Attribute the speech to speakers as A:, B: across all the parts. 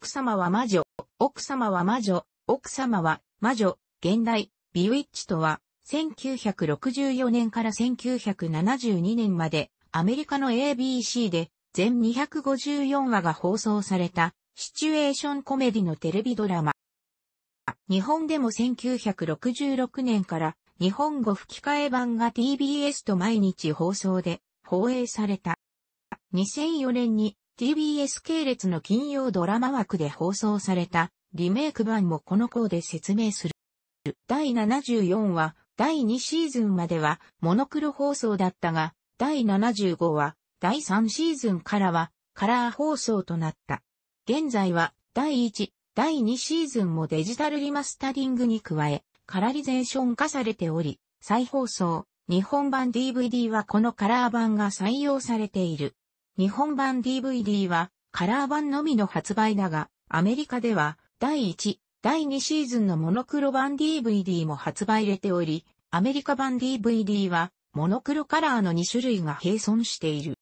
A: 奥様は魔女、奥様は魔女、奥様は魔女、現代、ビウィッチとは、1964年から1972年まで、アメリカの ABC で、全254話が放送された、シチュエーションコメディのテレビドラマ。日本でも1966年から日本語吹き替え版が TBS と毎日放送で放映された。2004年に TBS 系列の金曜ドラマ枠で放送されたリメイク版もこの項で説明する。第74話、第2シーズンまではモノクロ放送だったが、第75話、第3シーズンからはカラー放送となった。現在は第1、第2シーズンもデジタルリマスタリングに加え、カラリゼーション化されており、再放送、日本版 DVD はこのカラー版が採用されている。日本版 DVD はカラー版のみの発売だが、アメリカでは第1、第2シーズンのモノクロ版 DVD も発売れており、アメリカ版 DVD はモノクロカラーの2種類が並存している。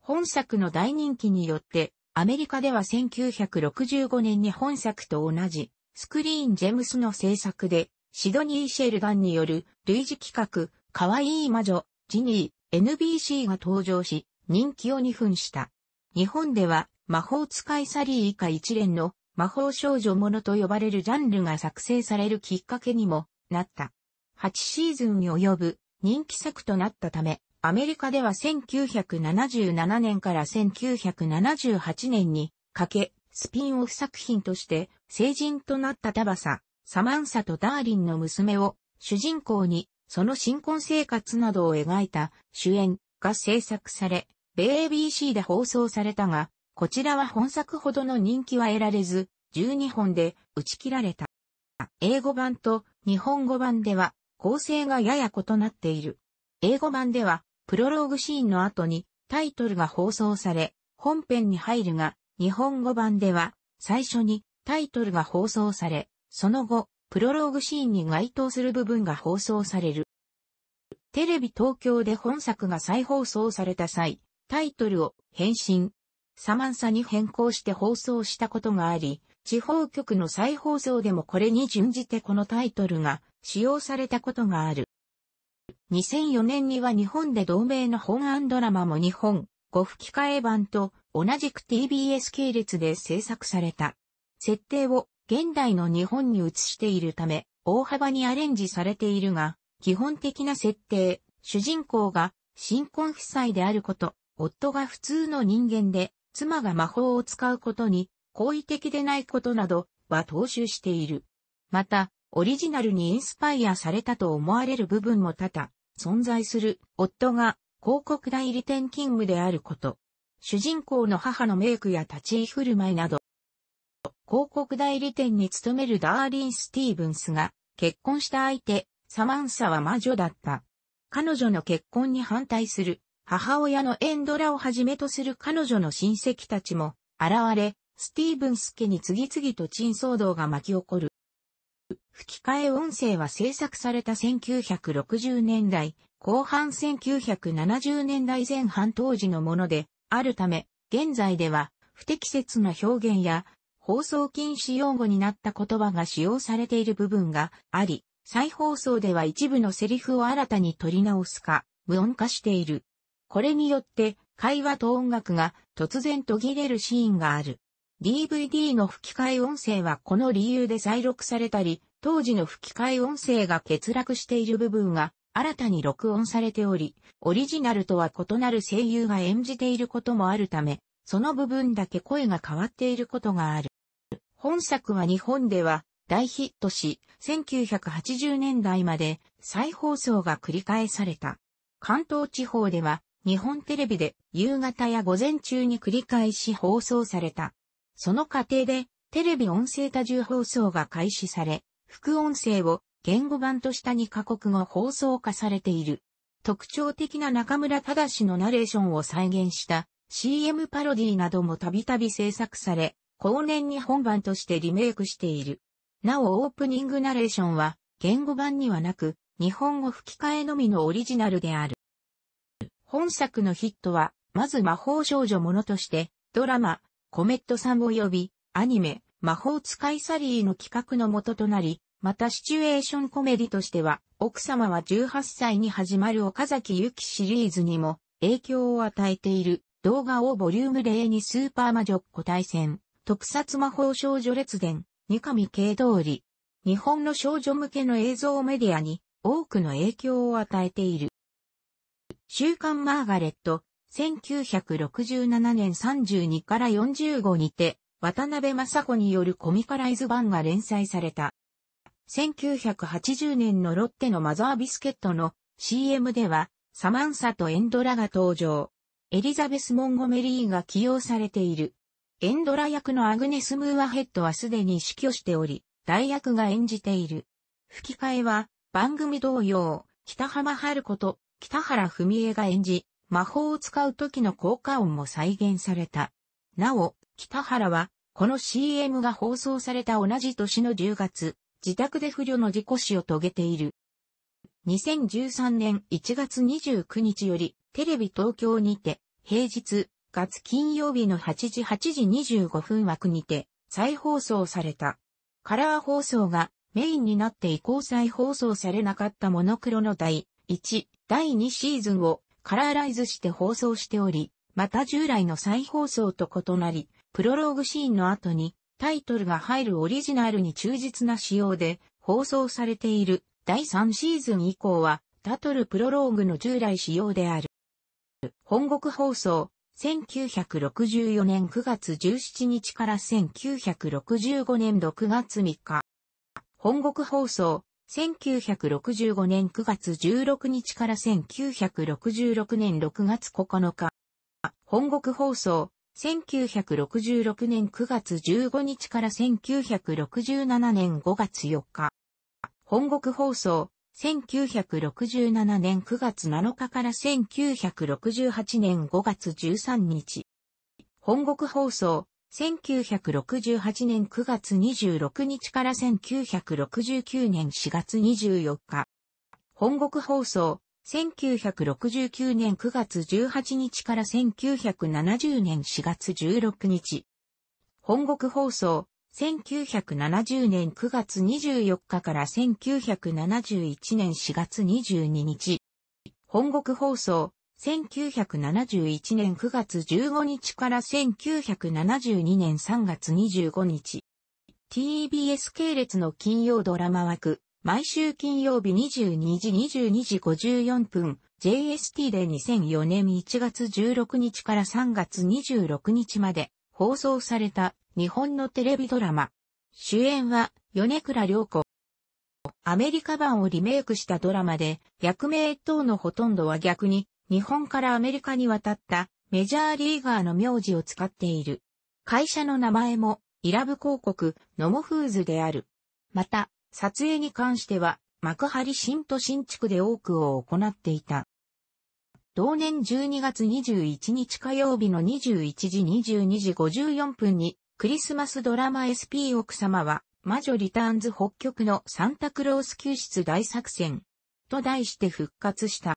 A: 本作の大人気によって、アメリカでは1965年に本作と同じ、スクリーン・ジェムスの制作で、シドニー・シェルガンによる類似企画、可愛い魔女、ジニー、NBC が登場し、人気を2分した。日本では魔法使いサリー以下一連の魔法少女ものと呼ばれるジャンルが作成されるきっかけにもなった。8シーズンに及ぶ人気作となったため、アメリカでは1977年から1978年にかけ、スピンオフ作品として成人となったタバサ、サマンサとダーリンの娘を主人公にその新婚生活などを描いた主演が制作され、米 ABC で放送されたが、こちらは本作ほどの人気は得られず、12本で打ち切られた。英語版と日本語版では構成がやや異なっている。英語版ではプロローグシーンの後にタイトルが放送され、本編に入るが、日本語版では最初にタイトルが放送され、その後、プロローグシーンに該当する部分が放送される。テレビ東京で本作が再放送された際、タイトルを変身、サマンサに変更して放送したことがあり、地方局の再放送でもこれに準じてこのタイトルが使用されたことがある。2004年には日本で同盟の本案ドラマも日本語吹き替え版と同じく TBS 系列で制作された。設定を現代の日本に移しているため、大幅にアレンジされているが、基本的な設定、主人公が新婚夫妻であること、夫が普通の人間で、妻が魔法を使うことに、好意的でないことなどは踏襲している。また、オリジナルにインスパイアされたと思われる部分も多々、存在する夫が広告代理店勤務であること。主人公の母のメイクや立ち居振る舞いなど、広告代理店に勤めるダーリン・スティーブンスが結婚した相手、サマンサは魔女だった。彼女の結婚に反対する母親のエンドラをはじめとする彼女の親戚たちも現れ、スティーブンス家に次々と珍騒動が巻き起こる。吹き替え音声は制作された1960年代、後半1970年代前半当時のもので、あるため、現在では不適切な表現や放送禁止用語になった言葉が使用されている部分があり、再放送では一部のセリフを新たに取り直すか、無音化している。これによって会話と音楽が突然途切れるシーンがある。DVD の吹き替え音声はこの理由で再録されたり、当時の吹き替え音声が欠落している部分が新たに録音されており、オリジナルとは異なる声優が演じていることもあるため、その部分だけ声が変わっていることがある。本作は日本では大ヒットし、1980年代まで再放送が繰り返された。関東地方では日本テレビで夕方や午前中に繰り返し放送された。その過程でテレビ音声多重放送が開始され、副音声を言語版と下に過酷国語放送化されている。特徴的な中村正のナレーションを再現した CM パロディなどもたびたび制作され、後年に本番としてリメイクしている。なおオープニングナレーションは言語版にはなく、日本語吹き替えのみのオリジナルである。本作のヒットは、まず魔法少女ものとして、ドラマ、コメットさん及び、アニメ、魔法使いサリーの企画のもとなり、またシチュエーションコメディとしては、奥様は18歳に始まる岡崎ゆきシリーズにも影響を与えている動画をボリューム0にスーパー魔女っ子対戦、特撮魔法少女列伝、三上慶通り、日本の少女向けの映像メディアに多くの影響を与えている。週刊マーガレット、1967年32から40号にて、渡辺正子によるコミカライズ版が連載された。1980年のロッテのマザービスケットの CM では、サマンサとエンドラが登場。エリザベス・モンゴメリーが起用されている。エンドラ役のアグネス・ムーアヘッドはすでに死去しており、大役が演じている。吹き替えは、番組同様、北浜春子と北原文江が演じ、魔法を使う時の効果音も再現された。なお、北原は、この CM が放送された同じ年の10月、自宅で不慮の事故死を遂げている。2013年1月29日より、テレビ東京にて、平日、月金曜日の8時8時25分枠にて、再放送された。カラー放送がメインになって以降再放送されなかったモノクロの第1第2シーズンをカラーライズして放送しており、また従来の再放送と異なり、プロローグシーンの後にタイトルが入るオリジナルに忠実な仕様で放送されている第3シーズン以降はタトルプロローグの従来仕様である。本国放送、1964年9月17日から1965年6月3日。本国放送、1965年9月16日から1966年6月9日。本国放送、1966年9月15日から1967年5月4日。本国放送、1967年9月7日から1968年5月13日。本国放送、1968年9月26日から1969年4月24日。本国放送、1969年9月18日から1970年4月16日。本国放送、1970年9月24日から1971年4月22日。本国放送、1971年9月15日から1972年3月25日。TBS 系列の金曜ドラマ枠、毎週金曜日22時22時54分、JST で2004年1月16日から3月26日まで放送された日本のテレビドラマ。主演は米倉涼子。アメリカ版をリメイクしたドラマで、役名等のほとんどは逆に日本からアメリカに渡ったメジャーリーガーの名字を使っている。会社の名前も、イラブ広告、ノモフーズである。また、撮影に関しては、幕張新都新地区で多くを行っていた。同年12月21日火曜日の21時22時54分に、クリスマスドラマ SP 奥様は、魔女リターンズ北極のサンタクロース救出大作戦と題して復活した。